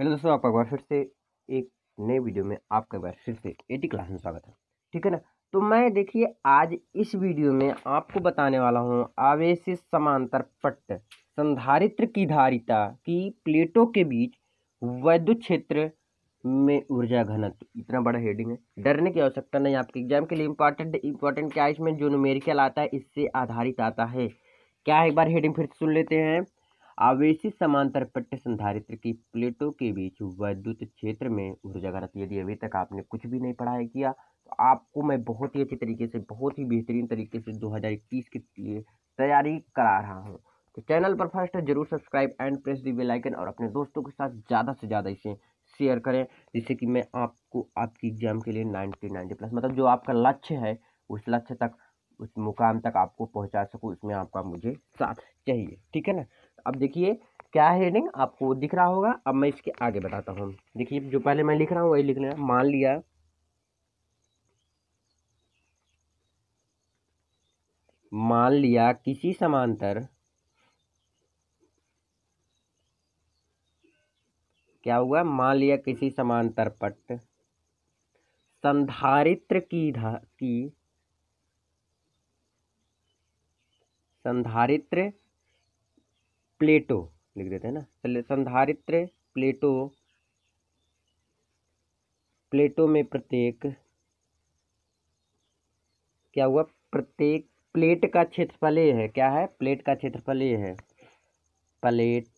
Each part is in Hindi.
हेलो दोस्तों आपका एक बार फिर से एक नए वीडियो में आपका एक बार फिर से एटी क्लास में स्वागत है ठीक है ना तो मैं देखिए आज इस वीडियो में आपको बताने वाला हूँ आवेश समांतर पट्ट संधारित्र की धारिता की प्लेटों के बीच वैद्युत क्षेत्र में ऊर्जा घनत्व इतना बड़ा हेडिंग है डरने की आवश्यकता नहीं आपके एग्जाम के लिए इम्पॉर्टेंट इंपॉर्टेंट क्या इसमें जो नोमेरिकल आता है इससे आधारित आता है क्या एक बार हेडिंग फिर सुन लेते हैं आवेशी समांतर पट्ट संधारित्र की प्लेटों के बीच वैद्युत क्षेत्र में ऊर्जा घनत्व यदि अभी तक आपने कुछ भी नहीं पढ़ाया किया तो आपको मैं बहुत ही अच्छे तरीके से बहुत ही बेहतरीन तरीके से 2021 के लिए तैयारी करा रहा हूँ तो चैनल पर फर्स्ट जरूर subscribe and press the bell icon और अपने दोस्तों के साथ ज़्यादा से ज़्यादा इसे शेयर करें जिससे कि मैं आपको आपकी एग्जाम के लिए नाइन्टी नाइन्टी प्लस मतलब जो आपका लक्ष्य है उस लक्ष्य तक उस मुकाम तक आपको पहुंचा सकूँ उसमें आपका मुझे साथ चाहिए ठीक है ना अब देखिए क्या हेडिंग आपको दिख रहा होगा अब मैं इसके आगे बताता हूँ देखिए जो पहले मैं लिख रहा हूँ वही लिखना है मान लिया मान लिया किसी समांतर क्या हुआ मान लिया किसी समांतर पट संधारित्र की धा की संधारित्र प्लेटो लिख देते हैं ना चलिए संधारित्र प्लेटो प्लेटो में प्रत्येक क्या हुआ प्रत्येक प्लेट का क्षेत्रफल ये है क्या है प्लेट का क्षेत्रफल ये है प्लेट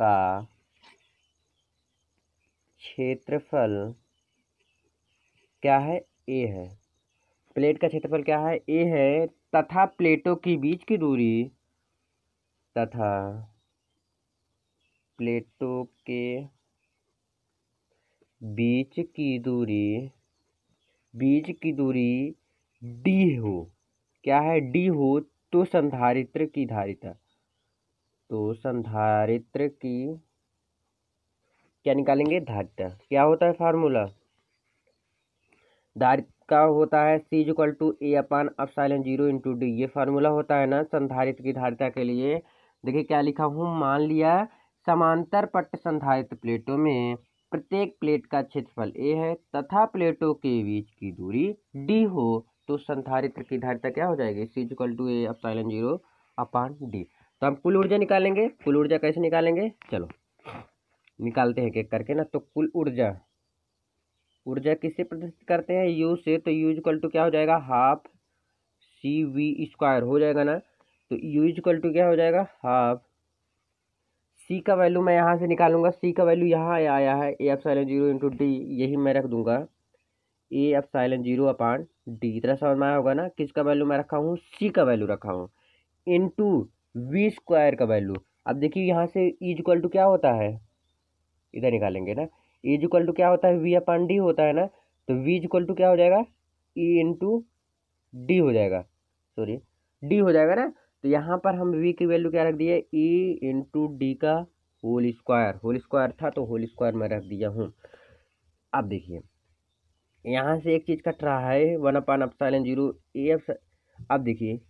का क्षेत्रफल क्या है ए है प्लेट का क्षेत्रफल क्या है ए है तथा प्लेटों के बीच की दूरी तथा प्लेटों के बीच की दूरी बीच की दूरी डी हो क्या है डी हो तो संधारित्र की धारिता तो संधारित्र की क्या निकालेंगे धारिता क्या होता है फार्मूला धारित क्या होता है C equal to A upon epsilon into into D फार्मूला होता है ना संधारित की धारिता के लिए देखिए क्या लिखा हूँ मान लिया समांतर पट्ट संधारित प्लेटों में प्रत्येक प्लेट का क्षेत्रफल ए है तथा प्लेटों के बीच की दूरी डी हो तो संधारित्र की धारिता क्या हो जाएगी C equal to A epsilon zero upon D तो हम कुल ऊर्जा निकालेंगे कुल ऊर्जा कैसे निकालेंगे चलो निकालते हैं एक करके ना तो कुल ऊर्जा ऊर्जा किससे प्रदर्शित करते हैं यू से तो यू इजकल टू क्या हो जाएगा हाफ सी वी स्क्वायर हो जाएगा ना तो यू इजकल टू क्या हो जाएगा हाफ सी का वैल्यू मैं यहाँ से निकालूंगा सी का वैल्यू यहाँ आया है A epsilon zero into D यही मैं रख दूंगा A epsilon zero upon D इतना समझ में आया होगा ना किसका वैल्यू मैं रखा हूँ सी का वैल्यू रखा हूँ इंटू वी स्क्वायर का वैल्यू अब देखिए यहाँ से इज इक्वल टू क्या होता है इधर निकालेंगे ना इज e इक्वल टू क्या होता है वी अपन डी होता है ना तो वी इज इक्वल टू क्या हो जाएगा ई इंटू डी हो जाएगा सॉरी डी हो जाएगा ना तो यहाँ पर हम वी की वैल्यू क्या रख दिए ई इंटू डी का होल स्क्वायर होल स्क्वायर था तो होल स्क्वायर में रख दिया हूँ अब देखिए यहाँ से एक चीज़ कट रहा है one upon epsilon zero A up अब देखिए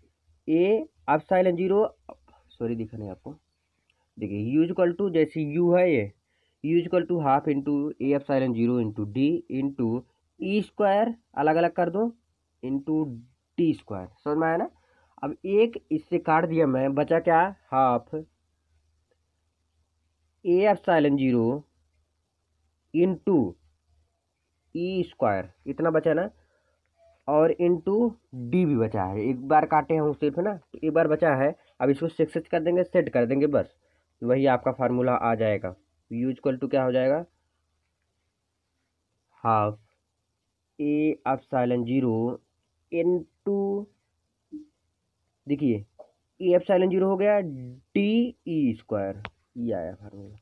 A epsilon zero sorry दिखा नहीं आपको देखिए यू इक्वल टू जैसे यू है ये equal to half into A epsilon zero into D into E square अलग अलग कर दो इंटू डी स्क्वायर समझ में आया ना अब एक इससे काट दिया मैं बचा क्या half A epsilon zero into E square इतना बचा ना और इंटू डी भी बचा है एक बार काटे हम सिर्फ ना तो एक बार बचा है अब इसको सिक्स कर देंगे सेट कर देंगे बस वही आपका फार्मूला आ जाएगा यू इक्वल टू क्या हो जाएगा half A epsilon zero into देखिए ए एफ साइलेंट जीरो हो गया डी ई स्क्वायर ये आया फार्मूला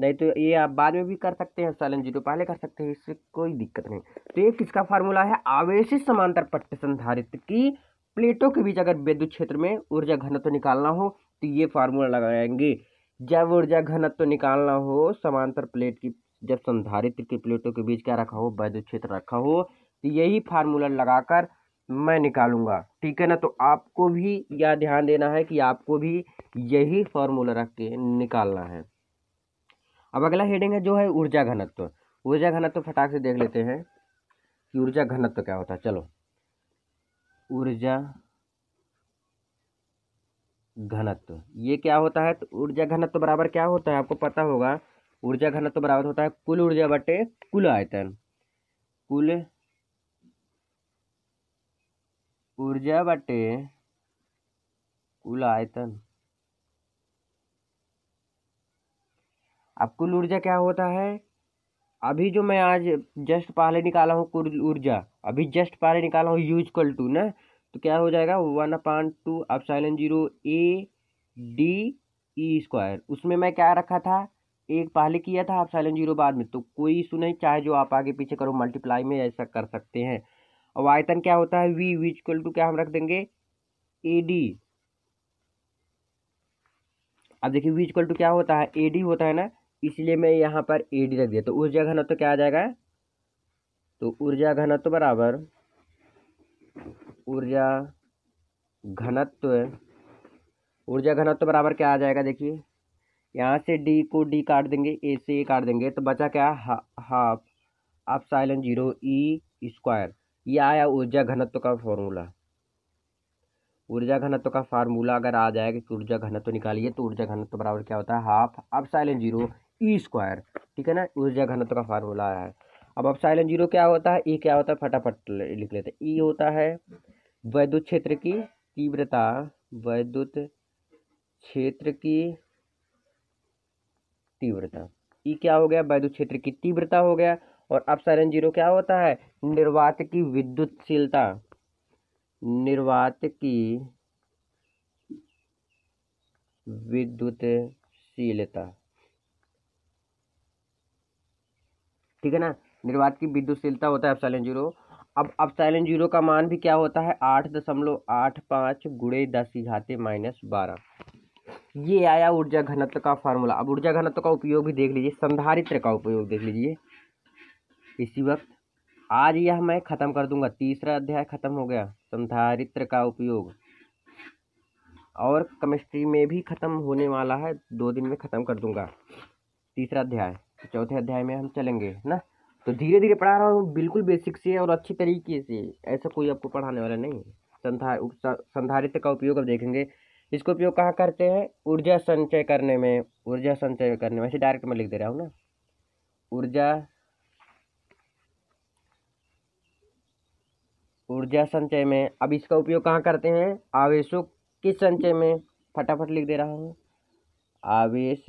नहीं तो ये आप बाद में भी कर सकते हैं साइलेंट जीरो पहले कर सकते हैं इससे कोई दिक्कत नहीं तो ये किसका फार्मूला है आवेश समांतर पट्ट संधारित्र की प्लेटों के बीच अगर विद्युत क्षेत्र में ऊर्जा घनत्व निकालना हो तो ये फार्मूला लगाएंगे जब ऊर्जा घनत्व तो निकालना हो समांतर प्लेट की जब संधारित्र की प्लेटों के बीच क्या रखा हो वैद्युत क्षेत्र रखा हो तो यही फार्मूला लगाकर मैं निकालूंगा ठीक है ना तो आपको भी यह ध्यान देना है कि आपको भी यही फार्मूला रख के निकालना है अब अगला हेडिंग है जो है ऊर्जा घनत्व ऊर्जा घनत्व फटाक से देख लेते हैं कि ऊर्जा घनत्व क्या होता है चलो ऊर्जा घनत्व ये क्या होता है तो ऊर्जा घनत्व बराबर क्या होता है आपको पता होगा ऊर्जा घनत्व बराबर होता है कुल ऊर्जा बटे कुल आयतन कुल ऊर्जा बटे कुल आयतन अब कुल ऊर्जा क्या होता है अभी जो मैं आज जस्ट पहले निकाला हूँ कुल ऊर्जा अभी जस्ट पहले निकाला हूँ यूज कल टू ना तो क्या हो जाएगा one upon two epsilon zero A D E square उसमें मैं क्या रखा था एक पहले किया था आप साइलेंट जीरो बाद में तो कोई इशू नहीं चाहे जो आप आगे पीछे करो मल्टीप्लाई में ऐसा कर सकते हैं और आयतन क्या होता है वी वी इक्वल टू क्या हम रख देंगे ए डी अब देखिए वी इक्वल टू क्या होता है ए डी होता है ना इसलिए मैं यहाँ पर ए डी रख दिया तो ऊर्जा घनत्व तो क्या आ जाएगा तो ऊर्जा घनत्व तो बराबर ऊर्जा घनत्व ऊर्जा घनत्व बराबर क्या आ जाएगा देखिए यहाँ से डी को डी काट देंगे ए से a काट देंगे तो बचा क्या हाफ हाफ आप साइलन जीरो ई स्क्वायर ये आया ऊर्जा घनत्व का फॉर्मूला ऊर्जा घनत्व का फार्मूला अगर आ जाएगा कि ऊर्जा घनत्व निकालिए तो ऊर्जा घनत्व बराबर क्या होता है हाफ अब साइलेंट जीरो ई स्क्वायर ठीक है ना ऊर्जा घनत्व का फार्मूला आया है अब अब साइलन जीरो क्या होता है ई e क्या होता है फटाफट लिख लेते ई e होता है वैद्युत क्षेत्र की तीव्रता वैद्युत क्षेत्र की तीव्रता ई e क्या हो गया वैद्युत क्षेत्र की तीव्रता हो गया और अब साइलन जीरो क्या होता है निर्वात की विद्युतशीलता निर्वात की विद्युतशीलता ठीक है ना निर्वात की विद्युतशीलता होता है अफसाइलन जीरो अब अफसाइलन जीरो का मान भी क्या होता है आठ दशमलव आठ पाँच गुड़े दस घाते माइनस बारह ये आया ऊर्जा घनत्व का फार्मूला अब ऊर्जा घनत्व का उपयोग भी देख लीजिए संधारित्र का उपयोग देख लीजिए इसी वक्त आज यह मैं ख़त्म कर दूंगा तीसरा अध्याय ख़त्म हो गया संधारित्र का उपयोग और केमिस्ट्री में भी ख़त्म होने वाला है दो दिन में ख़त्म कर दूंगा तीसरा अध्याय चौथे अध्याय में हम चलेंगे है ना तो धीरे धीरे पढ़ा रहा हूँ बिल्कुल बेसिक से और अच्छी तरीके से ऐसा कोई आपको पढ़ाने वाला नहीं है संधार संधारित्व का उपयोग अब देखेंगे इसका उपयोग कहाँ करते हैं ऊर्जा संचय करने में ऊर्जा संचय करने में ऐसे डायरेक्ट मैं लिख दे रहा हूँ ना ऊर्जा ऊर्जा संचय में अब इसका उपयोग कहाँ करते हैं आवेशों के संचय में फटाफट लिख दे रहा हूँ आवेश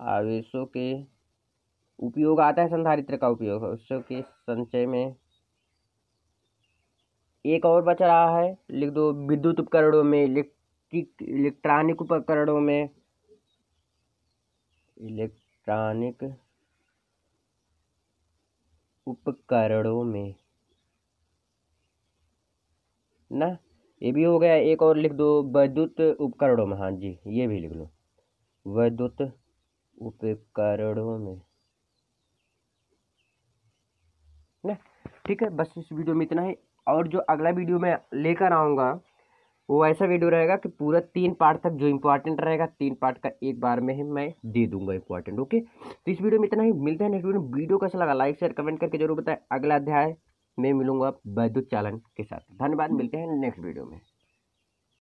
आवेशों के उपयोग आता है संधारित्र का उपयोग उसके संचय में एक और बच रहा है लिख दो विद्युत उपकरणों में इलेक्ट्रिक इलेक्ट्रॉनिक उपकरणों में इलेक्ट्रॉनिक उपकरणों में ना ये भी हो गया एक और लिख दो विद्युत उपकरणों में हाँ जी ये भी लिख लो विद्युत उपकरणों में ना ठीक है बस इस वीडियो में इतना ही और जो अगला वीडियो मैं लेकर आऊँगा वो ऐसा वीडियो रहेगा कि पूरा तीन पार्ट तक जो इम्पोर्टेंट रहेगा तीन पार्ट का एक बार में ही मैं दे दूंगा इम्पोर्टेंट ओके तो इस वीडियो में इतना ही मिलते हैं नेक्स्ट वीडियो वीडियो कैसा लगा लाइक शेयर कमेंट करके जरूर बताएं अगला अध्याय मैं मिलूंगा वैद्युत चालन के साथ धन्यवाद मिलते हैं नेक्स्ट वीडियो में